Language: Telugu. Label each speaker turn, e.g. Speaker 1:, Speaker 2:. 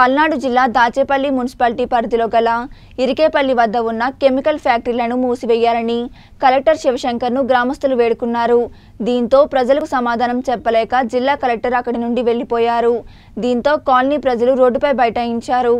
Speaker 1: పల్నాడు జిల్లా దాచేపల్లి మున్సిపాలిటీ పరిధిలో గల ఇరికేపల్లి వద్ద ఉన్న కెమికల్ ఫ్యాక్టరీలను మూసివేయాలని కలెక్టర్ శివశంకర్ను గ్రామస్తులు వేడుకున్నారు దీంతో ప్రజలకు సమాధానం చెప్పలేక జిల్లా కలెక్టర్ అక్కడి నుండి వెళ్లిపోయారు దీంతో కాలనీ ప్రజలు రోడ్డుపై బైఠాయించారు